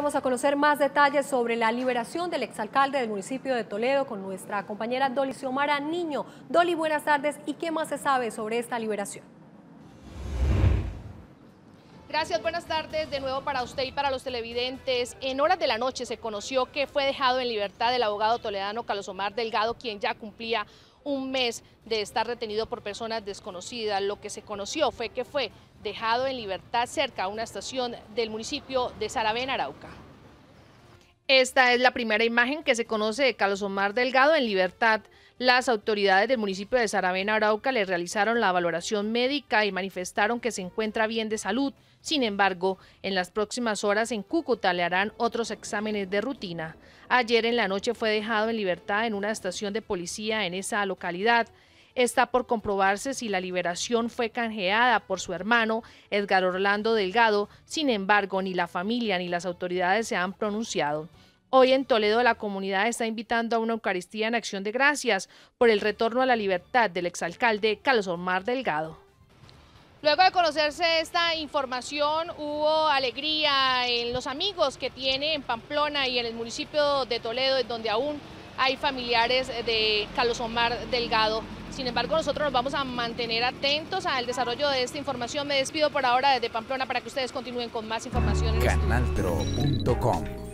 Vamos a conocer más detalles sobre la liberación del exalcalde del municipio de Toledo con nuestra compañera Dolly Xiomara Niño. Dolly, buenas tardes. ¿Y qué más se sabe sobre esta liberación? Gracias, buenas tardes de nuevo para usted y para los televidentes. En horas de la noche se conoció que fue dejado en libertad el abogado toledano Carlos Omar Delgado, quien ya cumplía un mes de estar retenido por personas desconocidas. Lo que se conoció fue que fue dejado en libertad cerca a una estación del municipio de Sarabén, Arauca. Esta es la primera imagen que se conoce de Carlos Omar Delgado en libertad. Las autoridades del municipio de Saravena, Arauca, le realizaron la valoración médica y manifestaron que se encuentra bien de salud. Sin embargo, en las próximas horas en Cúcuta le harán otros exámenes de rutina. Ayer en la noche fue dejado en libertad en una estación de policía en esa localidad. Está por comprobarse si la liberación fue canjeada por su hermano, Edgar Orlando Delgado, sin embargo, ni la familia ni las autoridades se han pronunciado. Hoy en Toledo la comunidad está invitando a una Eucaristía en acción de gracias por el retorno a la libertad del exalcalde Carlos Omar Delgado. Luego de conocerse esta información, hubo alegría en los amigos que tiene en Pamplona y en el municipio de Toledo, donde aún hay familiares eh, de Carlos Omar Delgado. Sin embargo, nosotros nos vamos a mantener atentos al desarrollo de esta información. Me despido por ahora desde Pamplona para que ustedes continúen con más información. Este